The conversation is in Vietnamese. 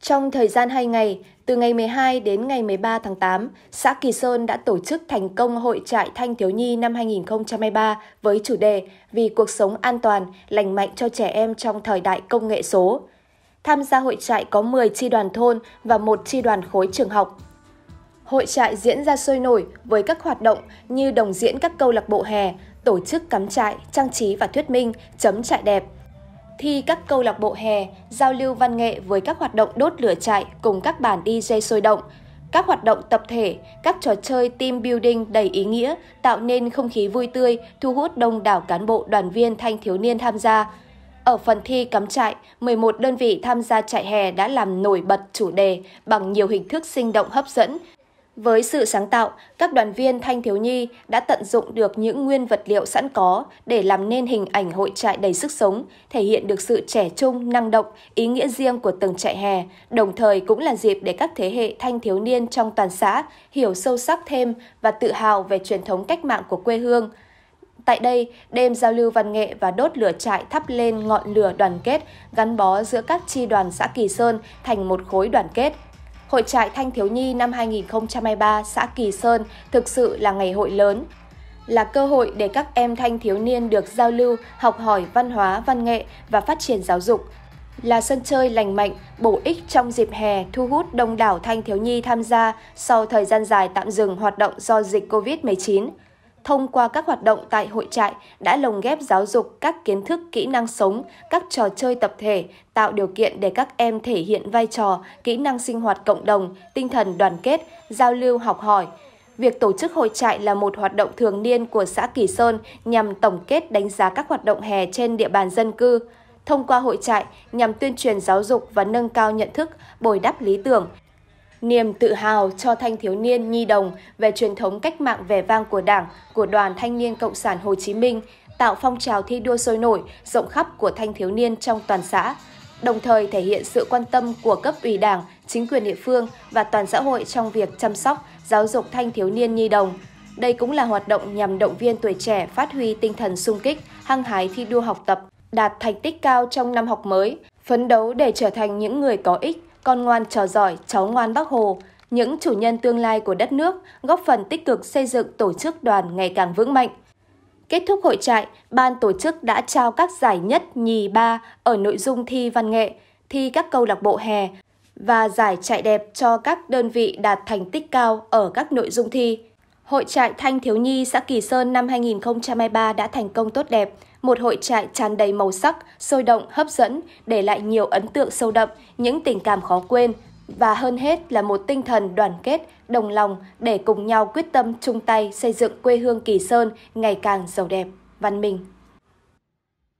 Trong thời gian 2 ngày, từ ngày 12 đến ngày 13 tháng 8, xã Kỳ Sơn đã tổ chức thành công hội trại thanh thiếu nhi năm 2023 với chủ đề Vì cuộc sống an toàn, lành mạnh cho trẻ em trong thời đại công nghệ số. Tham gia hội trại có 10 tri đoàn thôn và một tri đoàn khối trường học. Hội trại diễn ra sôi nổi với các hoạt động như đồng diễn các câu lạc bộ hè, tổ chức cắm trại, trang trí và thuyết minh, chấm trại đẹp – thi các câu lạc bộ hè, giao lưu văn nghệ với các hoạt động đốt lửa trại cùng các bản DJ sôi động, các hoạt động tập thể, các trò chơi team building đầy ý nghĩa tạo nên không khí vui tươi, thu hút đông đảo cán bộ đoàn viên thanh thiếu niên tham gia. Ở phần thi cắm trại, 11 đơn vị tham gia trại hè đã làm nổi bật chủ đề bằng nhiều hình thức sinh động hấp dẫn, với sự sáng tạo, các đoàn viên thanh thiếu nhi đã tận dụng được những nguyên vật liệu sẵn có để làm nên hình ảnh hội trại đầy sức sống, thể hiện được sự trẻ trung, năng động, ý nghĩa riêng của từng trại hè, đồng thời cũng là dịp để các thế hệ thanh thiếu niên trong toàn xã hiểu sâu sắc thêm và tự hào về truyền thống cách mạng của quê hương. Tại đây, đêm giao lưu văn nghệ và đốt lửa trại thắp lên ngọn lửa đoàn kết gắn bó giữa các chi đoàn xã Kỳ Sơn thành một khối đoàn kết, Hội trại Thanh Thiếu Nhi năm 2023 xã Kỳ Sơn thực sự là ngày hội lớn, là cơ hội để các em thanh thiếu niên được giao lưu, học hỏi văn hóa, văn nghệ và phát triển giáo dục, là sân chơi lành mạnh, bổ ích trong dịp hè thu hút đông đảo thanh thiếu nhi tham gia sau thời gian dài tạm dừng hoạt động do dịch COVID-19 thông qua các hoạt động tại hội trại đã lồng ghép giáo dục các kiến thức kỹ năng sống, các trò chơi tập thể, tạo điều kiện để các em thể hiện vai trò, kỹ năng sinh hoạt cộng đồng, tinh thần đoàn kết, giao lưu học hỏi. Việc tổ chức hội trại là một hoạt động thường niên của xã Kỳ Sơn nhằm tổng kết đánh giá các hoạt động hè trên địa bàn dân cư. Thông qua hội trại nhằm tuyên truyền giáo dục và nâng cao nhận thức, bồi đắp lý tưởng, niềm tự hào cho thanh thiếu niên nhi đồng về truyền thống cách mạng vẻ vang của Đảng, của Đoàn Thanh niên Cộng sản Hồ Chí Minh, tạo phong trào thi đua sôi nổi, rộng khắp của thanh thiếu niên trong toàn xã, đồng thời thể hiện sự quan tâm của cấp ủy Đảng, chính quyền địa phương và toàn xã hội trong việc chăm sóc, giáo dục thanh thiếu niên nhi đồng. Đây cũng là hoạt động nhằm động viên tuổi trẻ phát huy tinh thần sung kích, hăng hái thi đua học tập, đạt thành tích cao trong năm học mới, phấn đấu để trở thành những người có ích con ngoan trò giỏi, cháu ngoan bắc Hồ, những chủ nhân tương lai của đất nước góp phần tích cực xây dựng tổ chức đoàn ngày càng vững mạnh. Kết thúc hội trại, ban tổ chức đã trao các giải nhất, nhì, ba ở nội dung thi văn nghệ, thi các câu lạc bộ hè và giải chạy đẹp cho các đơn vị đạt thành tích cao ở các nội dung thi. Hội trại Thanh Thiếu Nhi xã Kỳ Sơn năm 2023 đã thành công tốt đẹp, một hội trại tràn đầy màu sắc, sôi động, hấp dẫn, để lại nhiều ấn tượng sâu đậm, những tình cảm khó quên và hơn hết là một tinh thần đoàn kết, đồng lòng để cùng nhau quyết tâm chung tay xây dựng quê hương Kỳ Sơn ngày càng giàu đẹp, văn minh.